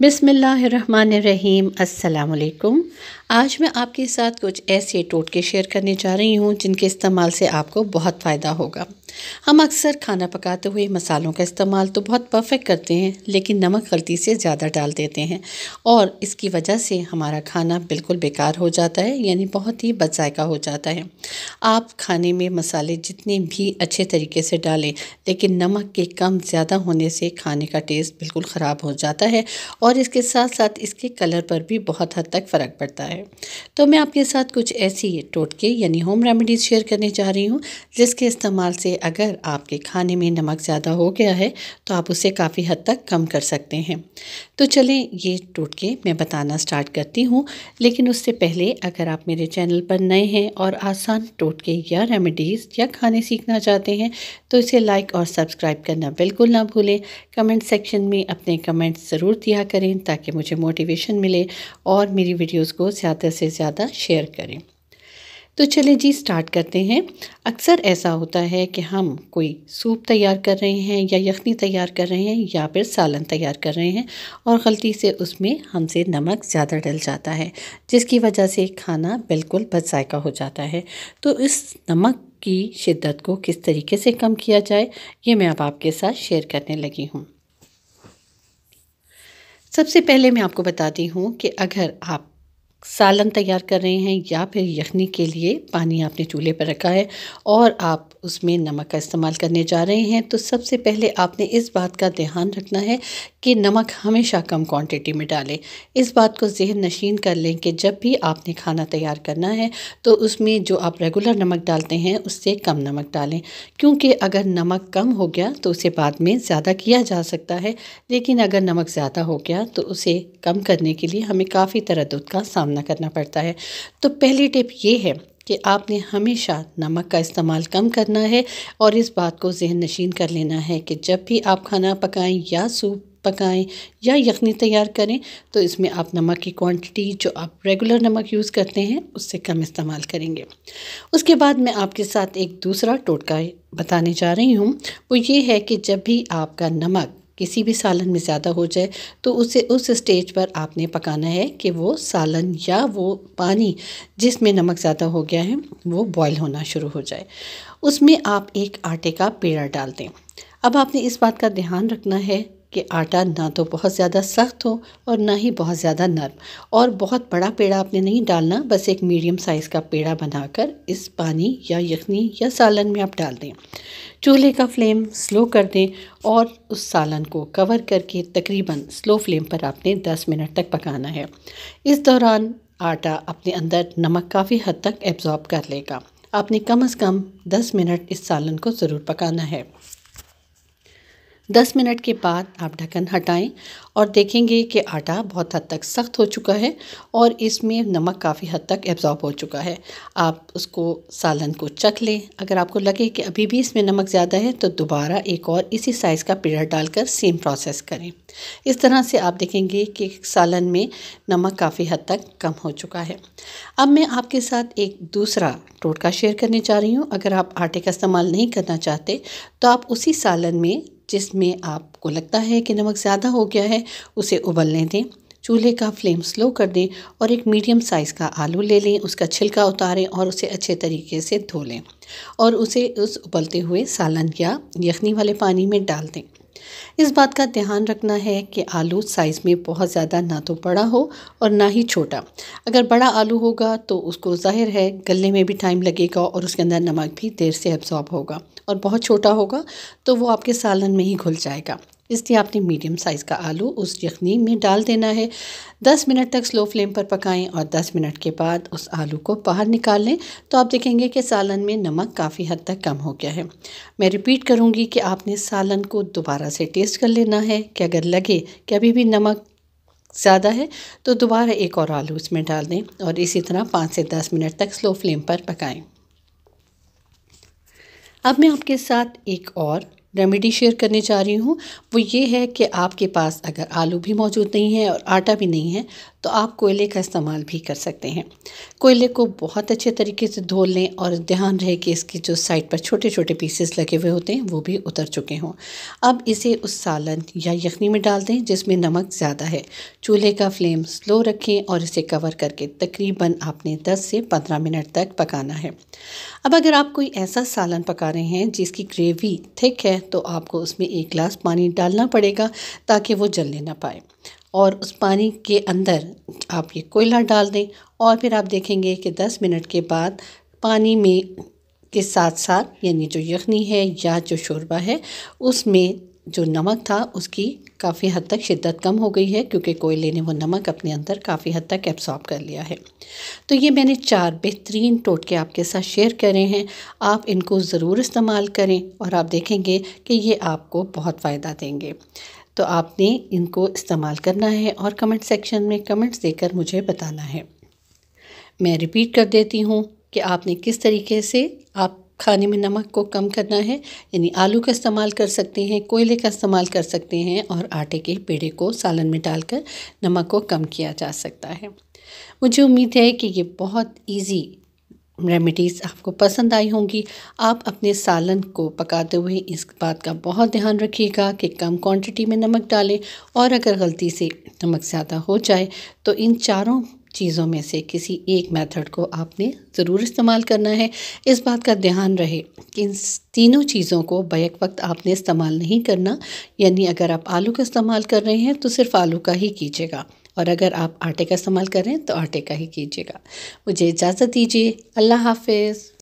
बिसमीम् अल्लाम आज मैं आपके साथ कुछ ऐसे टोटके शेयर करने जा रही हूँ जिनके इस्तेमाल से आपको बहुत फ़ायदा होगा हम अक्सर खाना पकाते हुए मसालों का इस्तेमाल तो बहुत परफेक्ट करते हैं लेकिन नमक गलती से ज़्यादा डाल देते हैं और इसकी वजह से हमारा खाना बिल्कुल बेकार हो जाता है यानी बहुत ही बजायका हो जाता है आप खाने में मसाले जितने भी अच्छे तरीके से डालें लेकिन नमक के कम ज़्यादा होने से खाने का टेस्ट बिल्कुल ख़राब हो जाता है और इसके साथ साथ इसके कलर पर भी बहुत हद तक फ़र्क पड़ता है तो मैं आपके साथ कुछ ऐसी टोटके यानी होम रेमेडीज़ शेयर करने जा रही हूँ जिसके इस्तेमाल से अगर आपके खाने में नमक ज़्यादा हो गया है तो आप उसे काफ़ी हद तक कम कर सकते हैं तो चलें ये टोटके मैं बताना स्टार्ट करती हूँ लेकिन उससे पहले अगर आप मेरे चैनल पर नए हैं और आसान टोटके या रेमेडीज़ या खाने सीखना चाहते हैं तो इसे लाइक और सब्सक्राइब करना बिल्कुल ना भूलें कमेंट सेक्शन में अपने कमेंट्स ज़रूर दिया करें ताकि मुझे मोटिवेशन मिले और मेरी वीडियोज़ को ज़्यादा से ज़्यादा शेयर करें तो चले जी स्टार्ट करते हैं अक्सर ऐसा होता है कि हम कोई सूप तैयार कर रहे हैं या यखनी तैयार कर रहे हैं या फिर सालन तैयार कर रहे हैं और ग़लती से उसमें हमसे नमक ज़्यादा डल जाता है जिसकी वजह से खाना बिल्कुल बदसायका हो जाता है तो इस नमक की शिद्दत को किस तरीके से कम किया जाए ये मैं अब आपके साथ शेयर करने लगी हूँ सबसे पहले मैं आपको बताती हूँ कि अगर आप सालन तैयार कर रहे हैं या फिर यखनी के लिए पानी आपने चूल्हे पर रखा है और आप उसमें नमक का इस्तेमाल करने जा रहे हैं तो सबसे पहले आपने इस बात का ध्यान रखना है कि नमक हमेशा कम क्वांटिटी में डालें इस बात को जहन नशीन कर लें कि जब भी आपने खाना तैयार करना है तो उसमें जो आप रेगुलर नमक डालते हैं उससे कम नमक डालें क्योंकि अगर नमक कम हो गया तो उसे बाद में ज़्यादा किया जा सकता है लेकिन अगर नमक ज़्यादा हो गया तो उसे कम करने के लिए हमें काफ़ी तरद का सामना सामना करना पड़ता है तो पहली टिप ये है कि आपने हमेशा नमक का इस्तेमाल कम करना है और इस बात को जहन नशीन कर लेना है कि जब भी आप खाना पकाएं या सूप पकाएं या यखनी तैयार करें तो इसमें आप नमक की क्वांटिटी जो आप रेगुलर नमक यूज़ करते हैं उससे कम इस्तेमाल करेंगे उसके बाद मैं आपके साथ एक दूसरा टोटका बताने जा रही हूँ वो ये है कि जब भी आपका नमक किसी भी सालन में ज़्यादा हो जाए तो उसे उस स्टेज पर आपने पकाना है कि वो सालन या वो पानी जिसमें नमक ज़्यादा हो गया है वो बॉयल होना शुरू हो जाए उसमें आप एक आटे का पेड़ा डाल दें अब आपने इस बात का ध्यान रखना है कि आटा ना तो बहुत ज़्यादा सख्त हो और ना ही बहुत ज़्यादा नरम और बहुत बड़ा पेड़ा आपने नहीं डालना बस एक मीडियम साइज़ का पेड़ा बनाकर इस पानी या यखनी या सालन में आप डाल दें चूल्हे का फ्लेम स्लो कर दें और उस सालन को कवर करके तकरीबन स्लो फ्लेम पर आपने 10 मिनट तक पकाना है इस दौरान आटा अपने अंदर नमक काफ़ी हद तक एब्ज़ॉर्ब कर लेगा आपने कम से कम दस मिनट इस सालन को ज़रूर पकाना है दस मिनट के बाद आप ढक्कन हटाएं और देखेंगे कि आटा बहुत हद तक सख्त हो चुका है और इसमें नमक काफ़ी हद तक एब्ज़ॉर्ब हो चुका है आप उसको सालन को चख लें अगर आपको लगे कि अभी भी इसमें नमक ज़्यादा है तो दोबारा एक और इसी साइज़ का पेड़ा डालकर सेम प्रोसेस करें इस तरह से आप देखेंगे कि सालन में नमक काफ़ी हद तक कम हो चुका है अब मैं आपके साथ एक दूसरा टोटका शेयर करने जा रही हूँ अगर आप आटे का इस्तेमाल नहीं करना चाहते तो आप उसी सालन में जिसमें आपको लगता है कि नमक ज़्यादा हो गया है उसे उबलने दें चूल्हे का फ्लेम स्लो कर दें और एक मीडियम साइज़ का आलू ले लें उसका छिलका उतारें और उसे अच्छे तरीके से धो लें और उसे उस उबलते हुए सालन या यखनी वाले पानी में डाल दें इस बात का ध्यान रखना है कि आलू साइज़ में बहुत ज़्यादा ना तो बड़ा हो और ना ही छोटा अगर बड़ा आलू होगा तो उसको ज़ाहिर है गलने में भी टाइम लगेगा और उसके अंदर नमक भी देर से एब्ज़ॉर्ब होगा और बहुत छोटा होगा तो वो आपके सालन में ही घुल जाएगा इसलिए आपने मीडियम साइज़ का आलू उस यखनी में डाल देना है 10 मिनट तक स्लो फ्लेम पर पकाएं और 10 मिनट के बाद उस आलू को बाहर निकाल लें तो आप देखेंगे कि सालन में नमक काफ़ी हद तक कम हो गया है मैं रिपीट करूँगी कि आपने सालन को दोबारा से टेस्ट कर लेना है कि अगर लगे कि अभी भी नमक ज़्यादा है तो दोबारा एक और आलू उसमें डाल दें और इसी तरह पाँच से दस मिनट तक स्लो फ्लेम पर पकाएं अब मैं आपके साथ एक और रेमेडी शेयर करने जा रही हूँ वो ये है कि आपके पास अगर आलू भी मौजूद नहीं है और आटा भी नहीं है तो आप कोयले का इस्तेमाल भी कर सकते हैं कोयले को बहुत अच्छे तरीके से धो लें और ध्यान रहे कि इसके जो साइड पर छोटे छोटे पीसेस लगे हुए होते हैं वो भी उतर चुके हों अब इसे उस सालन या यखनी में डाल दें जिसमें नमक ज़्यादा है चूल्हे का फ्लेम स्लो रखें और इसे कवर करके तकरीबन आपने दस से पंद्रह मिनट तक पकाना है अब अगर आप कोई ऐसा सालन पका रहे हैं जिसकी ग्रेवी थिक है तो आपको उसमें एक गिलास पानी डालना पड़ेगा ताकि वो जलने ना पाए और उस पानी के अंदर आप ये कोयला डाल दें और फिर आप देखेंगे कि 10 मिनट के बाद पानी में के साथ साथ यानी जो यखनी है या जो शोरबा है उसमें जो नमक था उसकी काफ़ी हद तक शिद्दत कम हो गई है क्योंकि कोयले ने वो नमक अपने अंदर काफ़ी हद तक एब्सॉर्ब कर लिया है तो ये मैंने चार बेहतरीन टोटके आपके साथ शेयर करे हैं आप इनको ज़रूर इस्तेमाल करें और आप देखेंगे कि ये आपको बहुत फ़ायदा देंगे तो आपने इनको इस्तेमाल करना है और कमेंट सेक्शन में कमेंट्स देकर मुझे बताना है मैं रिपीट कर देती हूँ कि आपने किस तरीके से आप खाने में नमक को कम करना है यानी आलू का इस्तेमाल कर सकते हैं कोयले का इस्तेमाल कर सकते हैं और आटे के पेड़े को सालन में डालकर नमक को कम किया जा सकता है मुझे उम्मीद है कि ये बहुत इजी रेमेडीज़ आपको पसंद आई होंगी आप अपने सालन को पकाते हुए इस बात का बहुत ध्यान रखिएगा कि कम क्वांटिटी में नमक डालें और अगर गलती से नमक ज़्यादा हो जाए तो इन चारों चीज़ों में से किसी एक मेथड को आपने ज़रूर इस्तेमाल करना है इस बात का ध्यान रहे कि इन तीनों चीज़ों को बैक वक्त आपने इस्तेमाल नहीं करना यानी अगर आप आलू का इस्तेमाल कर रहे हैं तो सिर्फ आलू का ही कीजिएगा और अगर आप आटे का इस्तेमाल करें तो आटे का ही कीजिएगा मुझे इजाज़त दीजिए अल्लाह हाफिज़